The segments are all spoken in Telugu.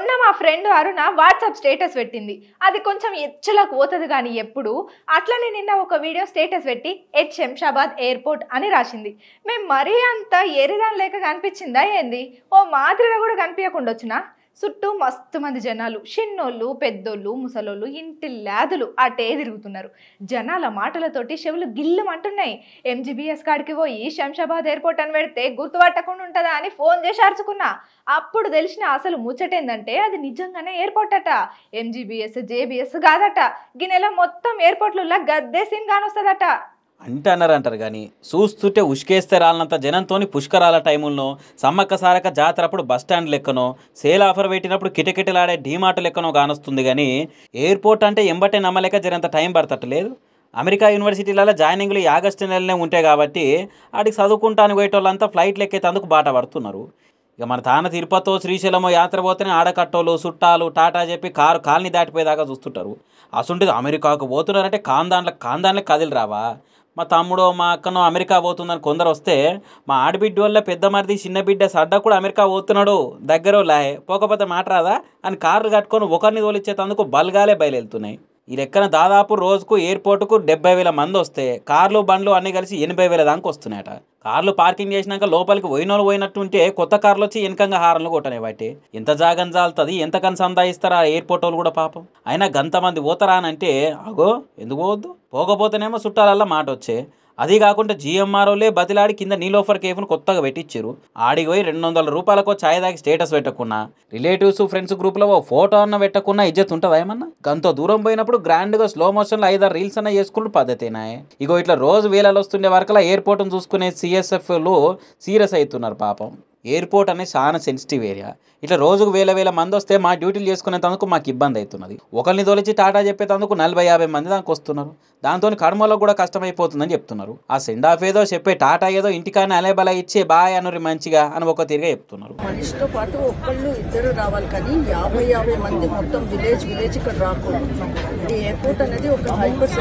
మొన్న మా ఫ్రెండ్ అరుణ వాట్సాప్ స్టేటస్ పెట్టింది అది కొంచెం ఎచ్చలకు పోతుంది కానీ ఎప్పుడు అట్లనే నిన్న ఒక వీడియో స్టేటస్ పెట్టి ఎట్ శంషాబాద్ ఎయిర్పోర్ట్ అని రాసింది మేము మరీ అంత ఏరిదాన్ లేక కనిపించిందా ఏంది ఓ మాదిరిగా కూడా కనిపించకుండా వచ్చినా చుట్టూ మస్తు మంది జనాలు చిన్నోళ్ళు పెద్దోళ్ళు ముసలోళ్ళు ఇంటి లాదులు అటే తిరుగుతున్నారు జనాల మాటలతోటి చెవులు గిల్లు అంటున్నాయి ఎంజీబీఎస్ కాడికి పోయి శంషాబాద్ ఎయిర్పోర్ట్ అని పెడితే గుర్తుపట్టకుండా ఉంటుందా అని ఫోన్ చేసి అరుచుకున్నా అప్పుడు తెలిసిన అసలు ముచ్చటేందంటే అది నిజంగానే ఎయిర్పోర్ట్ అట ఎంజీబీఎస్ జేబీఎస్ కాదట గినెల మొత్తం ఎయిర్పోర్ట్లలో గద్దే సీన్ కానొస్తుందట అన్నారు అంటారు కానీ చూస్తుంటే ఉష్కేస్తే రాలనంత జనంతో పుష్కరాల టైముల్లో సమ్మక్క సారక బస్ స్టాండ్ లెక్కనో సేల్ ఆఫర్ పెట్టినప్పుడు కిటకిటలాడే డీమార్ట్ లెక్కనో కానొస్తుంది కానీ ఎయిర్పోర్ట్ అంటే ఎంబటే నమ్మలేక జరంత టైం పడతట్లేదు అమెరికా యూనివర్సిటీలలో జాయినింగ్లు ఆగస్టు నెలనే ఉంటాయి కాబట్టి ఆడికి చదువుకుంటాను పోయేటోళ్ళంతా ఫ్లైట్ లెక్కేతందుకు బాట పడుతున్నారు ఇక మన తాన తిరుపతో శ్రీశైలమో యాత్ర పోతేనే ఆడకట్టోలు చుట్టాలు టాటా చెప్పి కారు కాలనీ దాటిపోయేదాకా చూస్తుంటారు అసంటిది అమెరికాకు పోతున్నారంటే కాందాన్ల కాందాన్లకు కదిలి రావా మా తమ్ముడో మా అక్కనో అమెరికా పోతుందని కొందరు వస్తే మా ఆడబిడ్డ వల్ల పెద్ద మరిది చిన్న బిడ్డ సడ్డ కూడా అమెరికా పోతున్నాడు దగ్గర లాయ్ పోకపోతే మాట రాదా అని కార్లు కట్టుకొని ఒకరిని తోలిచ్చేతందుకు బల్గాలే బయలు వెళ్తున్నాయి ఈ లెక్కన దాదాపు రోజుకు ఎయిర్పోర్ట్కు డెబ్బై వేల మంది వస్తే కార్లు బండ్లు అన్నీ కలిసి ఎనభై వేల దాకా వస్తున్నాయట కార్లు పార్కింగ్ చేసినాక లోపలికి పోయినోళ్ళు పోయినట్టుంటే కొత్త కార్లు వచ్చి వెనకంగా హారంలో కొట్టనే వాటి ఎంత జాగం జాలుతుంది ఎంతకని సందాయిస్తారా ఎయిర్పోర్ట్ వాళ్ళు కూడా పాపం అయినా గంతమంది పోతారా అని అంటే అగో ఎందుకు పోవద్దు పోకపోతేనేమో చుట్టాలల్లా మాట వచ్చే అది కాకుండా జిఎంఆర్ఓలే బతిలాడి కింద నీలోఫర్ కేఫ్ను కొత్తగా పెట్టించారు ఆడికి పోయి రెండు వందల రూపాయలకో ఛాయ్ స్టేటస్ పెట్టకున్నా రిలేటివ్స్ ఫ్రెండ్స్ గ్రూప్లో ఓ ఫోటో అన్న పెట్టకున్నా ఇజ్జత్ ఉంటుందా ఏమన్నా గంత దూరం పోయినప్పుడు గ్రాండ్గా స్లో మోషన్లో ఐదారు రీల్స్ అన్న చేసుకుంటూ పద్ధతేనా ఇగో ఇట్లా రోజు వేళలు వస్తుండే వరకు ఎయిర్పోర్ట్ను చూసుకునే సిఎస్ఎఫ్లు సీరియస్ అవుతున్నారు పాపం ఎయిర్పోర్ట్ అనేది చాలా సెన్సిటివ్ ఏరియా ఇట్లా రోజుకు వేల వేల మంది వస్తే మా డ్యూటీలు చేసుకునేందుకు మాకు ఇబ్బంది అవుతున్నది ఒకరిని తొలిచి టాటా చెప్పేటందుకు నలభై యాభై మంది దానికి వస్తున్నారు దాంతో కడమలకు కూడా కష్టమైపోతుందని చెప్తున్నారు ఆ సెండ్ ఆఫ్ ఏదో చెప్పే టాటా ఏదో ఇంటికాని అలేబలా ఇచ్చే బాయ్ అనురి మంచిగా అని ఒక తీరుగా చెప్తున్నారు మనిషితో పాటు ఒక్కళ్ళు ఇద్దరు రావాలి కానీ యాభై యాభై మంది మొత్తం విలేజ్ విలేజ్ ఇక్కడ రాకూడదు ఎయిర్పోర్ట్ అనేది ఒక హైపర్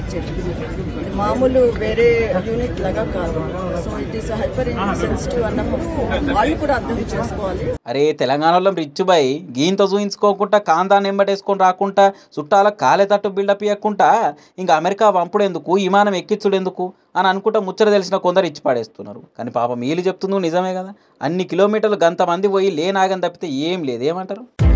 ఇచ్చారు మామూలు వేరే యూనిట్ లాగా కాదు so it is hyper insensitive అన్నప్పుడు వాళ్ళు కూడా అర్థం చేసుకోవాలి అరే తెలంగాణలో రిచ్చుబై గీంత చూయించుకోకుండా కాందా నెంబటేసుకొని రాకుండా చుట్టాల కాలే తట్టు బిల్డప్ ఇవ్వకుండా ఇంకా అమెరికా ఎందుకు విమానం ఎందుకు అని అనుకుంటా ముచ్చట తెలిసిన కొందరు ఇచ్చి పాడేస్తున్నారు కానీ పాపం వీళ్ళు చెప్తుంది నిజమే కదా అన్ని కిలోమీటర్లు గంతమంది పోయి లేనాగని తప్పితే ఏం లేదు ఏమంటారు